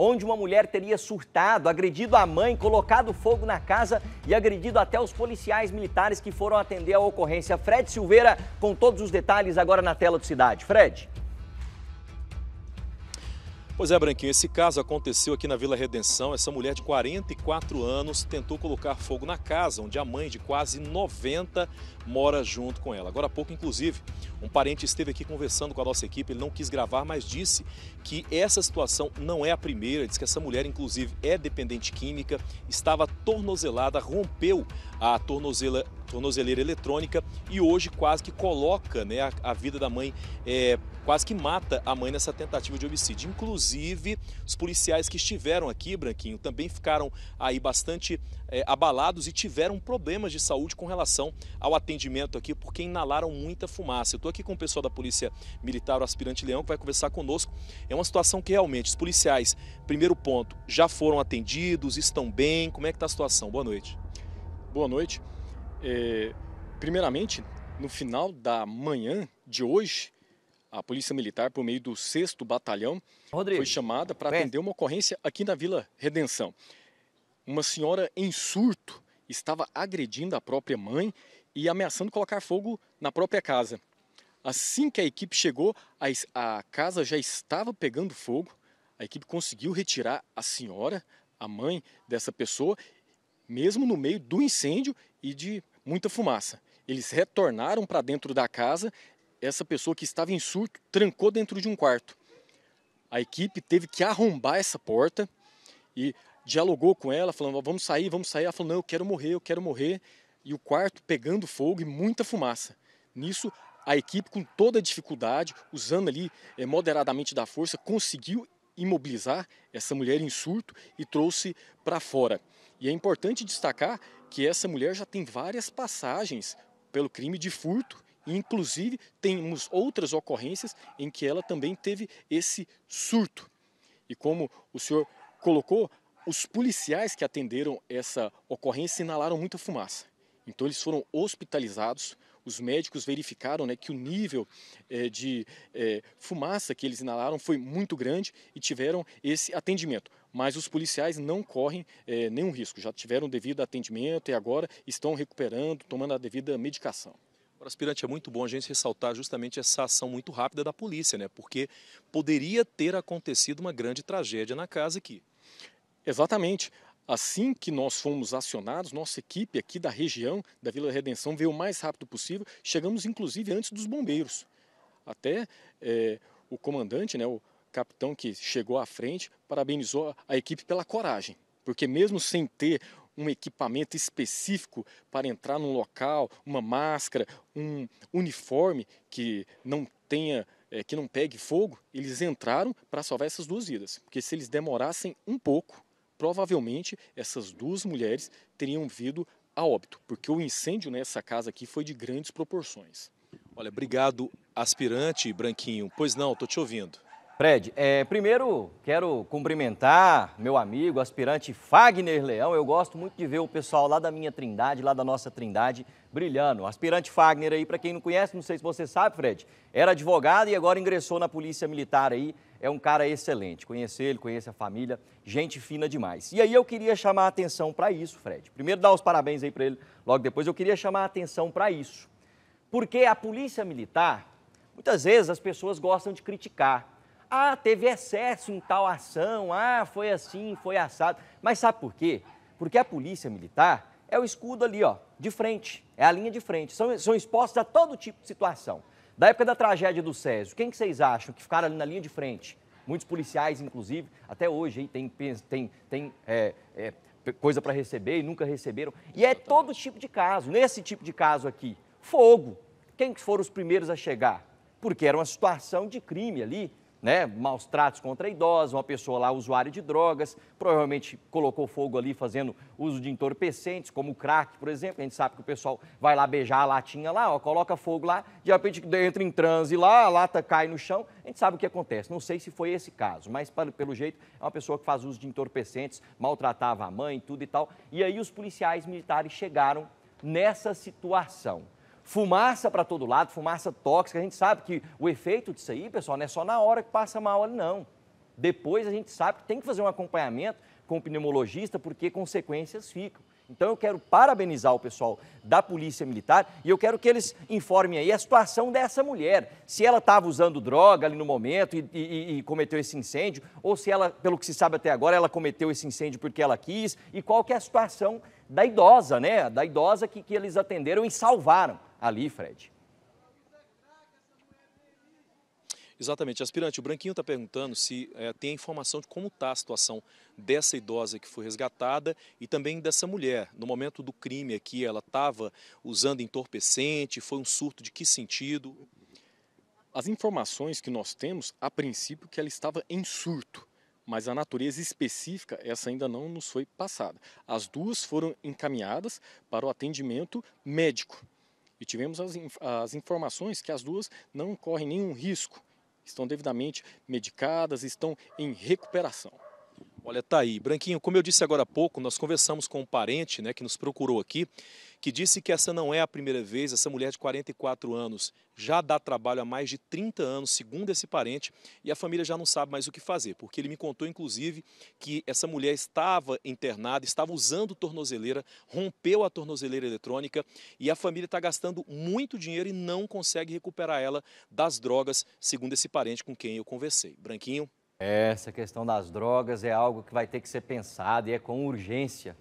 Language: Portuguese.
onde uma mulher teria surtado, agredido a mãe, colocado fogo na casa e agredido até os policiais militares que foram atender a ocorrência. Fred Silveira com todos os detalhes agora na tela do Cidade. Fred. Pois é, Branquinho, esse caso aconteceu aqui na Vila Redenção. Essa mulher de 44 anos tentou colocar fogo na casa, onde a mãe de quase 90 mora junto com ela. Agora há pouco, inclusive, um parente esteve aqui conversando com a nossa equipe, ele não quis gravar, mas disse que essa situação não é a primeira. Diz que essa mulher, inclusive, é dependente química, estava tornozelada, rompeu a tornozela tornozeleira eletrônica e hoje quase que coloca né, a, a vida da mãe é, quase que mata a mãe nessa tentativa de homicídio. Inclusive, os policiais que estiveram aqui, Branquinho, também ficaram aí bastante é, abalados e tiveram problemas de saúde com relação ao atendimento aqui, porque inalaram muita fumaça. Eu estou aqui com o pessoal da Polícia Militar, o aspirante Leão, que vai conversar conosco. É uma situação que realmente os policiais, primeiro ponto, já foram atendidos, estão bem. Como é que está a situação? Boa noite. Boa noite. É, primeiramente, no final da manhã de hoje, a Polícia Militar, por meio do 6 Batalhão, Rodrigo, foi chamada para atender uma ocorrência aqui na Vila Redenção. Uma senhora em surto estava agredindo a própria mãe e ameaçando colocar fogo na própria casa. Assim que a equipe chegou, a, a casa já estava pegando fogo. A equipe conseguiu retirar a senhora, a mãe dessa pessoa, mesmo no meio do incêndio e de muita fumaça. Eles retornaram para dentro da casa essa pessoa que estava em surto trancou dentro de um quarto. A equipe teve que arrombar essa porta e dialogou com ela, falando: vamos sair, vamos sair. Ela falou: não, eu quero morrer, eu quero morrer. E o quarto pegando fogo e muita fumaça. Nisso, a equipe, com toda a dificuldade, usando ali eh, moderadamente da força, conseguiu imobilizar essa mulher em surto e trouxe para fora. E é importante destacar que essa mulher já tem várias passagens pelo crime de furto Inclusive, temos outras ocorrências em que ela também teve esse surto. E como o senhor colocou, os policiais que atenderam essa ocorrência inalaram muita fumaça. Então, eles foram hospitalizados. Os médicos verificaram né, que o nível eh, de eh, fumaça que eles inalaram foi muito grande e tiveram esse atendimento mas os policiais não correm é, nenhum risco, já tiveram devido atendimento e agora estão recuperando, tomando a devida medicação. O aspirante é muito bom a gente ressaltar justamente essa ação muito rápida da polícia, né? Porque poderia ter acontecido uma grande tragédia na casa aqui. Exatamente. Assim que nós fomos acionados, nossa equipe aqui da região da Vila Redenção veio o mais rápido possível. Chegamos inclusive antes dos bombeiros. Até é, o comandante, né, o capitão que chegou à frente, parabenizou a equipe pela coragem, porque mesmo sem ter um equipamento específico para entrar num local, uma máscara, um uniforme que não tenha é, que não pegue fogo, eles entraram para salvar essas duas vidas. Porque se eles demorassem um pouco, provavelmente essas duas mulheres teriam vindo a óbito, porque o incêndio nessa casa aqui foi de grandes proporções. Olha, obrigado, aspirante Branquinho. Pois não, estou te ouvindo. Fred, é, primeiro quero cumprimentar meu amigo, aspirante Fagner Leão. Eu gosto muito de ver o pessoal lá da minha Trindade, lá da nossa Trindade, brilhando. Aspirante Fagner aí, para quem não conhece, não sei se você sabe, Fred, era advogado e agora ingressou na Polícia Militar aí. É um cara excelente. Conhecer ele, conhece a família, gente fina demais. E aí eu queria chamar a atenção para isso, Fred. Primeiro dar os parabéns aí para ele, logo depois eu queria chamar a atenção para isso. Porque a Polícia Militar, muitas vezes as pessoas gostam de criticar ah, teve excesso em tal ação, ah, foi assim, foi assado. Mas sabe por quê? Porque a polícia militar é o escudo ali, ó, de frente, é a linha de frente. São, são expostos a todo tipo de situação. Da época da tragédia do Césio, quem que vocês acham que ficaram ali na linha de frente? Muitos policiais, inclusive, até hoje aí tem, tem, tem é, é, coisa para receber e nunca receberam. E é todo tipo de caso. Nesse tipo de caso aqui, fogo. Quem que foram os primeiros a chegar? Porque era uma situação de crime ali, né, maus tratos contra idosa, uma pessoa lá usuária de drogas, provavelmente colocou fogo ali fazendo uso de entorpecentes, como crack, por exemplo. A gente sabe que o pessoal vai lá beijar a latinha lá, ó, coloca fogo lá, de repente entra em transe lá, a lata cai no chão. A gente sabe o que acontece. Não sei se foi esse caso, mas pelo jeito é uma pessoa que faz uso de entorpecentes, maltratava a mãe, tudo e tal. E aí os policiais militares chegaram nessa situação fumaça para todo lado, fumaça tóxica. A gente sabe que o efeito disso aí, pessoal, não é só na hora que passa mal ali, não. Depois a gente sabe que tem que fazer um acompanhamento com o pneumologista, porque consequências ficam. Então eu quero parabenizar o pessoal da Polícia Militar e eu quero que eles informem aí a situação dessa mulher. Se ela estava usando droga ali no momento e, e, e, cometeu esse incêndio, ou se ela, pelo que se sabe até agora, ela cometeu esse incêndio porque ela quis, e qual que é a situação da idosa, né? Da idosa que, que eles atenderam e salvaram ali, Fred. Exatamente. Aspirante, o Branquinho está perguntando se é, tem a informação de como está a situação dessa idosa que foi resgatada e também dessa mulher. No momento do crime aqui, ela estava usando entorpecente, foi um surto de que sentido? As informações que nós temos, a princípio, que ela estava em surto mas a natureza específica, essa ainda não nos foi passada. As duas foram encaminhadas para o atendimento médico e tivemos as, as informações que as duas não correm nenhum risco, estão devidamente medicadas, estão em recuperação. Olha, tá aí. Branquinho, como eu disse agora há pouco, nós conversamos com um parente né, que nos procurou aqui, que disse que essa não é a primeira vez, essa mulher de 44 anos já dá trabalho há mais de 30 anos, segundo esse parente, e a família já não sabe mais o que fazer, porque ele me contou, inclusive, que essa mulher estava internada, estava usando tornozeleira, rompeu a tornozeleira eletrônica e a família está gastando muito dinheiro e não consegue recuperar ela das drogas, segundo esse parente com quem eu conversei. Branquinho, essa questão das drogas é algo que vai ter que ser pensado e é com urgência.